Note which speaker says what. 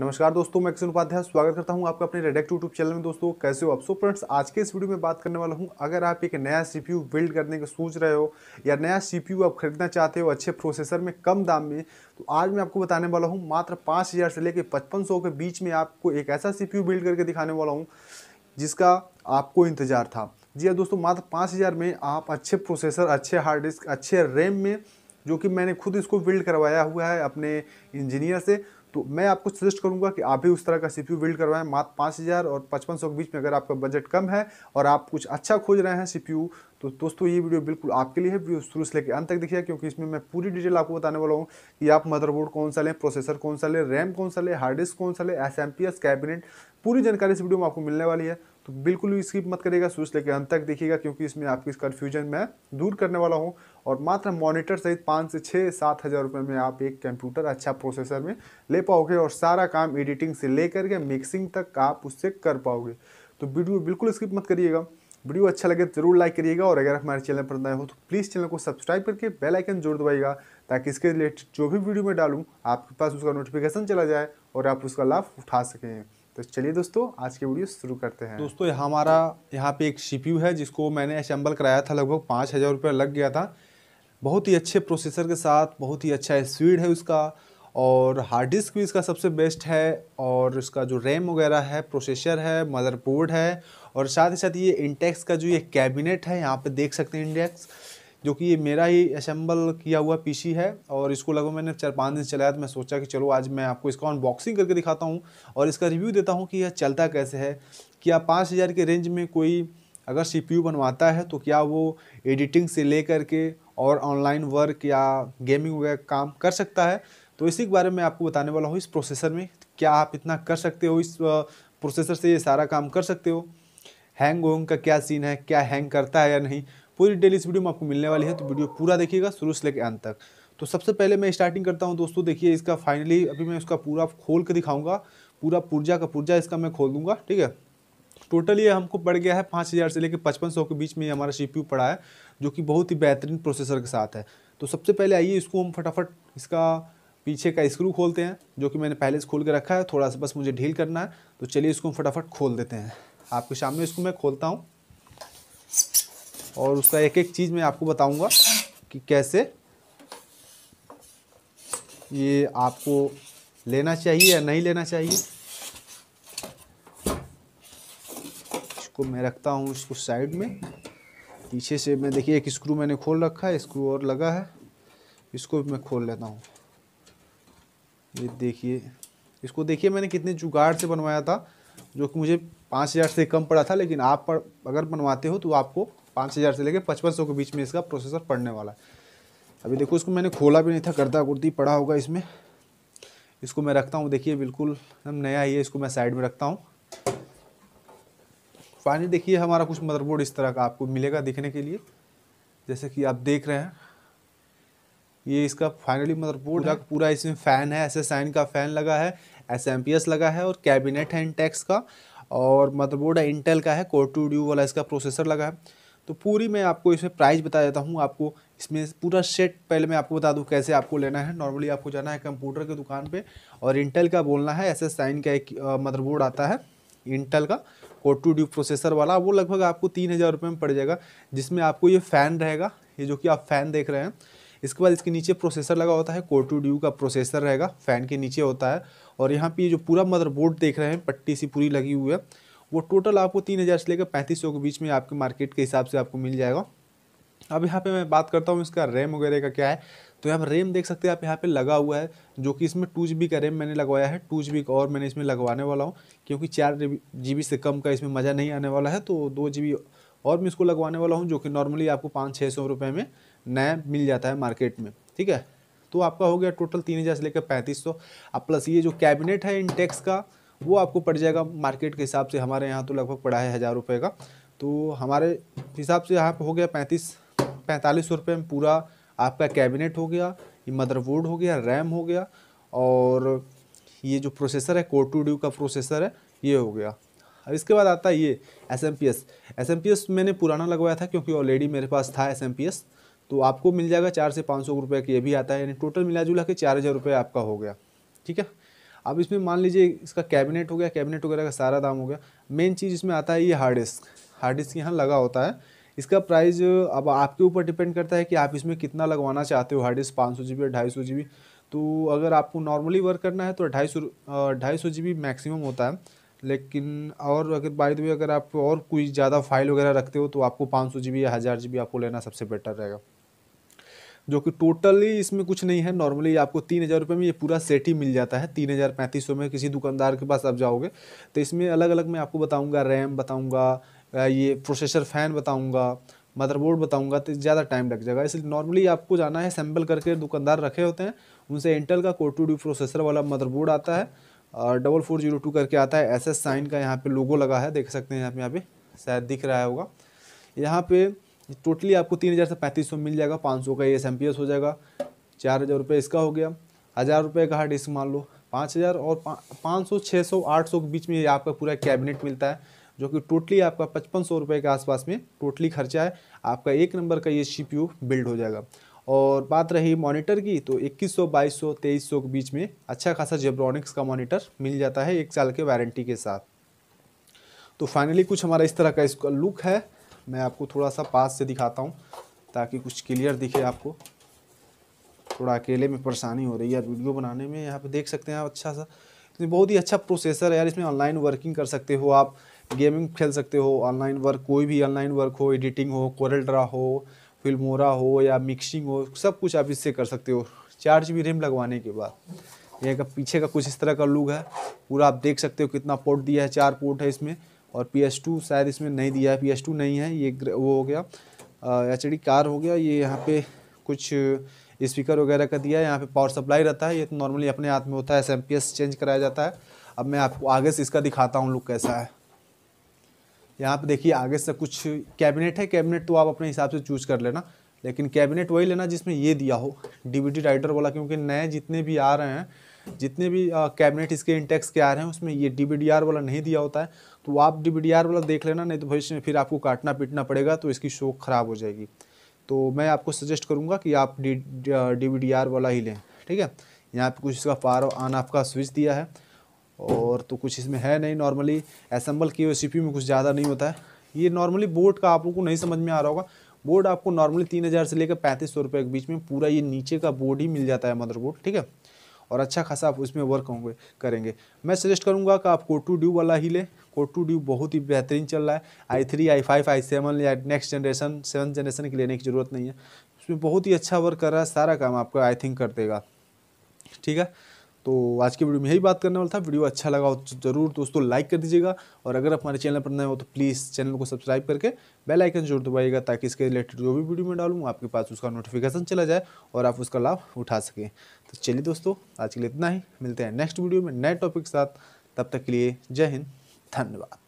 Speaker 1: नमस्कार दोस्तों मैं किशन उपाध्याय स्वागत करता हूं आपका अपने रेडेक्ट यूट्यूब चैनल में दोस्तों कैसे हो आप सो फ्रेंड्स आज के इस वीडियो में बात करने वाला हूं अगर आप एक नया सीपीयू बिल्ड करने का सोच रहे हो या नया सीपीयू आप खरीदना चाहते हो अच्छे प्रोसेसर में कम दाम में तो आज मैं आपको बताने वाला हूँ मात्र पाँच से लेकर पचपन के बीच में आपको एक ऐसा सी बिल्ड करके दिखाने वाला हूँ जिसका आपको इंतजार था जी हाँ दोस्तों मात्र पाँच में आप अच्छे प्रोसेसर अच्छे हार्ड डिस्क अच्छे रैम में जो कि मैंने खुद इसको बिल्ड करवाया हुआ है अपने इंजीनियर से तो मैं आपको सजेस्ट करूँगा कि आप भी उस तरह का सीपीयू बिल्ड करवाएं मात्र पाँच हज़ार और पचपन सौ के बीच में अगर आपका बजट कम है और आप कुछ अच्छा खोज रहे हैं सीपीयू तो दोस्तों ये वीडियो बिल्कुल आपके लिए है वीडियो शुरू से लेकर अंत तक देखिए क्योंकि इसमें मैं पूरी डिटेल आपको बताने वाला हूँ कि आप मदरबोर्ड कौन सा लें प्रोसेसर कौन सा लें रैम कौन सा लें हार्ड डिस्क कौन सा लें एस कैबिनेट पूरी जानकारी इस वीडियो में आपको मिलने वाली है तो बिल्कुल भी स्किप मत करिएगा स्विच लेकर अंत तक देखिएगा क्योंकि इसमें आपकी इस कन्फ्यूजन मैं दूर करने वाला हूँ और मात्र मॉनिटर सहित पाँच से छः सात हज़ार रुपये में आप एक कंप्यूटर अच्छा प्रोसेसर में ले पाओगे और सारा काम एडिटिंग से लेकर के मिक्सिंग तक आप उससे कर पाओगे तो वीडियो बिल्कुल स्किप मत करिएगा वीडियो अच्छा लगे तो जरूर लाइक करिएगा और अगर हमारे चैनल पर नए हो तो प्लीज़ चैनल को सब्सक्राइब करके बेल आइकन जोड़ दवाइएगा ताकि इसके रिलेटेड जो भी वीडियो मैं डालूँ आपके पास उसका नोटिफिकेशन चला जाए और आप उसका लाभ उठा सकें तो चलिए दोस्तों आज की वीडियो शुरू करते हैं दोस्तों हमारा यहाँ पे एक सी है जिसको मैंने असेंबल कराया था लगभग पाँच हज़ार रुपया लग गया था बहुत ही अच्छे प्रोसेसर के साथ बहुत ही अच्छा स्पीड है उसका और हार्ड डिस्क भी इसका सबसे बेस्ट है और इसका जो रैम वगैरह है प्रोसेसर है मदरबोर्ड है और साथ ही साथ ये इंटेक्स का जो ये कैबिनेट है यहाँ पे देख सकते हैं इंडेक्स जो कि ये मेरा ही असेंबल किया हुआ पीसी है और इसको लगभग मैंने चार पाँच दिन चलाया तो मैं सोचा कि चलो आज मैं आपको इसका अनबॉक्सिंग करके दिखाता हूँ और इसका रिव्यू देता हूँ कि यह चलता कैसे है क्या पाँच हज़ार के रेंज में कोई अगर सी बनवाता है तो क्या वो एडिटिंग से ले करके और ऑनलाइन वर्क या गेमिंग वगैरह काम कर सकता है तो इसी के बारे में आपको बताने वाला हूँ इस प्रोसेसर में क्या आप इतना कर सकते हो इस प्रोसेसर से ये सारा काम कर सकते हो हैंग वोंग का क्या सीन है क्या हैंग करता है या नहीं पूरी डिटेल इस वीडियो में आपको मिलने वाली है तो वीडियो पूरा देखिएगा शुरू से लेकर अंत तक तो सबसे पहले मैं स्टार्टिंग करता हूँ दोस्तों देखिए इसका फाइनली अभी मैं इसका पूरा खोल के दिखाऊंगा पूरा पुर्जा का पुर्जा इसका मैं खोल दूंगा ठीक है टोटल ये हमको पड़ गया है पाँच हज़ार से लेकर पचपन सौ के बीच में ये हमारा सी पड़ा है जो कि बहुत ही बेहतरीन प्रोसेसर के साथ है तो सबसे पहले आइए इसको हम फटाफट इसका पीछे का स्क्रू खोलते हैं जो कि मैंने पहले से खोल के रखा है थोड़ा सा बस मुझे ढील करना है तो चलिए इसको हम फटाफट खोल देते हैं आपके सामने इसको मैं खोलता हूँ और उसका एक एक चीज़ मैं आपको बताऊंगा कि कैसे ये आपको लेना चाहिए या नहीं लेना चाहिए इसको मैं रखता हूँ इसको साइड में पीछे से मैं देखिए एक स्क्रू मैंने खोल रखा है स्क्रू और लगा है इसको भी मैं खोल लेता हूँ ये देखिए इसको देखिए मैंने कितने जुगाड़ से बनवाया था जो कि मुझे पाँच हज़ार से कम पड़ा था लेकिन आप पर अगर बनवाते हो तो आपको पाँच हज़ार से लेकर पचपन सौ के बीच में इसका प्रोसेसर पड़ने वाला है अभी देखो इसको मैंने खोला भी नहीं था गर्दा गुर्दी पड़ा होगा इसमें इसको मैं रखता हूँ देखिए बिल्कुल एकदम नया ही है इसको मैं साइड में रखता हूँ फाइनली देखिए हमारा कुछ मदरबोर्ड इस तरह का आपको मिलेगा देखने के लिए जैसे कि आप देख रहे हैं ये इसका फाइनली मदरबोर्ड है पूरा इसमें फ़ैन है एस एस का फ़ैन लगा है एस एम पी एस लगा है और कैबिनेट है इंटेक्स का और मदरबोर्ड है इंटेल का है कोर टू ड्यू वाला इसका प्रोसेसर लगा है तो पूरी मैं आपको इसमें प्राइस बता देता हूँ आपको इसमें पूरा सेट पहले मैं आपको बता दूँ कैसे आपको लेना है नॉर्मली आपको जाना है कंप्यूटर की दुकान पे और इंटेल का बोलना है एस एस साइन का एक मदरबोर्ड आता है इंटेल का कोटू टू डी प्रोसेसर वाला वो लगभग आपको तीन हज़ार रुपये में पड़ जाएगा जिसमें आपको ये फ़ैन रहेगा ये जो कि आप फ़ैन देख रहे हैं इसके बाद इसके नीचे प्रोसेसर लगा होता है कोर टू ड्यू का प्रोसेसर रहेगा फ़ैन के नीचे होता है और यहाँ पे जो पूरा मदरबोर्ड देख रहे हैं पट्टी सी पूरी लगी हुई है वो टोटल आपको तीन हज़ार से लेकर पैंतीस सौ के बीच में आपके मार्केट के हिसाब से आपको मिल जाएगा अब यहाँ पे मैं बात करता हूँ इसका रैम वगैरह का क्या है तो यहाँ पर रैम देख सकते हैं आप यहाँ पे लगा हुआ है जो कि इसमें टू जी का रैम मैंने लगवाया है टू जी का और मैंने इसमें लगवाने वाला हूँ क्योंकि चार जी से कम का इसमें मज़ा नहीं आने वाला है तो दो जी और मैं इसको लगवाने वाला हूँ जो कि नॉर्मली आपको पाँच छः सौ रुपये में नया मिल जाता है मार्केट में ठीक है तो आपका हो गया टोटल तीन हज़ार से लेकर पैंतीस सौ प्लस ये जो कैबिनेट है इंटेक्स का वो आपको पड़ जाएगा मार्केट के हिसाब से हमारे यहाँ तो लगभग पड़ा है हज़ार रुपये का तो हमारे हिसाब से यहाँ पर हो गया पैंतीस पैंतालीस सौ रुपये में पूरा आपका कैबिनेट हो गया ये मदरबोर्ड हो गया रैम हो गया और ये जो प्रोसेसर है कोटू ड्यू का प्रोसेसर है ये हो गया अब इसके बाद आता है ये S M P S S M P S मैंने पुराना लगवाया था क्योंकि ऑलरेडी मेरे पास था एस एम पी एस तो आपको मिल जाएगा चार से पाँच सौ रुपये का ये भी आता है यानी टोटल मिला जुला के चार हज़ार रुपये आपका हो गया ठीक है अब इसमें मान लीजिए इसका कैबिनेट हो गया कैबिनेट वगैरह का सारा दाम हो गया मेन चीज़ इसमें आता है ये हार्ड डिस्क हार्ड डिस्क यहाँ लगा होता है इसका प्राइस अब आपके ऊपर डिपेंड करता है कि आप इसमें कितना लगवाना चाहते हो हार्ड डिस्क पाँच सौ जी बी या ढाई सौ जी बी तो अगर आपको नॉर्मली वर्क करना है तो ढाई सौ ढाई सौ जी बी मैक्सिमम होता है लेकिन और अगर बाई दी अगर आप और कोई ज़्यादा फाइल वगैरह रखते हो तो आपको पाँच सौ जी बी या हज़ार जी बी आपको लेना सबसे बेटर रहेगा जो कि टोटली इसमें कुछ नहीं है नॉर्मली आपको तीन हज़ार रुपये में ये पूरा सेट ही मिल जाता है तीन हज़ार पैंतीस सौ में किसी दुकानदार के पास आप जाओगे तो इसमें अलग अलग मैं आपको बताऊँगा रैम बताऊँगा ये प्रोसेसर फ़ैन बताऊँगा मदरबोर्ड बताऊंगा तो ज़्यादा टाइम लग जाएगा इसलिए नॉर्मली आपको जाना है सैम्पल करके दुकानदार रखे होते हैं उनसे इंटल का कोटू डी प्रोसेसर वाला मदरबोर्ड आता है और डबल फोर जीरो टू करके आता है एस एस साइन का यहाँ पे लोगो लगा है देख सकते हैं यहाँ पे यहाँ पे शायद दिख रहा होगा यहाँ पे टोटली आपको तीन हज़ार से पैंतीस सौ मिल जाएगा पाँच सौ का एस एम पी एस हो जाएगा चार हज़ार रुपये इसका हो गया हज़ार रुपये का हार्ड डिस्क मान लो पाँच हज़ार और पाँच सौ छः सौ आठ सौ के बीच में ये आपका पूरा कैबिनेट मिलता है जो कि टोटली आपका पचपन सौ रुपये के आसपास में टोटली खर्चा है आपका एक नंबर का ये सी बिल्ड हो जाएगा और बात रही मॉनिटर की तो 2100, 2200, 2300 के बीच में अच्छा खासा जेब्रॉनिक्स का मॉनिटर मिल जाता है एक साल के वारंटी के साथ तो फाइनली कुछ हमारा इस तरह का इसका लुक है मैं आपको थोड़ा सा पास से दिखाता हूँ ताकि कुछ क्लियर दिखे आपको थोड़ा अकेले में परेशानी हो रही है वीडियो बनाने में यहाँ पे देख सकते हैं आप अच्छा सा इसमें बहुत ही अच्छा प्रोसेसर है यार इसमें ऑनलाइन वर्किंग कर सकते हो आप गेमिंग खेल सकते हो ऑनलाइन वर्क कोई भी ऑनलाइन वर्क हो एडिटिंग हो कोरल ड्रा हो फिल्मोरा हो या मिक्सिंग हो सब कुछ आप इससे कर सकते हो चार जी रैम लगवाने के बाद यह का पीछे का कुछ इस तरह का लुक है पूरा आप देख सकते हो कितना पोर्ट दिया है चार पोर्ट है इसमें और पी एस टू शायद इसमें नहीं दिया है पी एस टू नहीं है ये वो हो गया एच डी कार हो गया ये यहाँ पे कुछ स्पीकर वगैरह का दिया है यहाँ पे पावर सप्लाई रहता है ये तो नॉर्मली अपने हाथ में होता है S M P S change कराया जाता है अब मैं आपको आगे से इसका दिखाता हूँ लुक कैसा है यहाँ पे देखिए आगे से कुछ कैबिनेट है कैबिनेट तो आप अपने हिसाब से चूज कर लेना लेकिन कैबिनेट वही लेना जिसमें ये दिया हो डीवीडी राइडर वाला क्योंकि नए जितने भी आ रहे हैं जितने भी कैबिनेट इसके इंटेक्स के आ रहे हैं उसमें ये डी वाला नहीं दिया होता है तो आप डी वाला देख लेना नहीं तो भविष्य में फिर आपको काटना पीटना पड़ेगा तो इसकी शोक ख़राब हो जाएगी तो मैं आपको सजेस्ट करूँगा कि आप डी डी वाला ही लें ठीक है यहाँ पे कुछ इसका पावर ऑन ऑफ का स्विच दिया है और तो कुछ इसमें है नहीं नॉर्मली असम्बल की हुए सी में कुछ ज़्यादा नहीं होता है ये नॉर्मली बोर्ड का आप लोग को नहीं समझ में आ रहा होगा बोर्ड आपको नॉर्मली तीन हज़ार से लेकर पैंतीस सौ रुपये के बीच में पूरा ये नीचे का बोर्ड ही मिल जाता है मदरबोर्ड ठीक है और अच्छा खासा आप उसमें वर्क होंगे करेंगे मैं सजेस्ट करूंगा कि आप कोटू ड्यू वाला ही लें कोटू ड्यू बहुत ही बेहतरीन चल रहा है i three i five i seven या नेक्स्ट जनरेशन सेवन जनरेशन की लेने की ज़रूरत नहीं है उसमें बहुत ही अच्छा वर्क कर रहा है सारा काम आपका आई थिंक कर देगा ठीक है तो आज की वीडियो में यही बात करने वाला था वीडियो अच्छा लगा हो तो जरूर दोस्तों लाइक कर दीजिएगा और अगर आप हमारे चैनल पर नए हो तो प्लीज़ चैनल को सब्सक्राइब करके बेल आइकन जरूर दबाइएगा ताकि इसके रिलेटेड जो भी वीडियो में डालूँ आपके पास उसका नोटिफिकेशन चला जाए और आप उसका लाभ उठा सकें तो चलिए दोस्तों आज के लिए इतना ही मिलते हैं नेक्स्ट वीडियो में नए टॉपिक के साथ तब तक के लिए जय हिंद धन्यवाद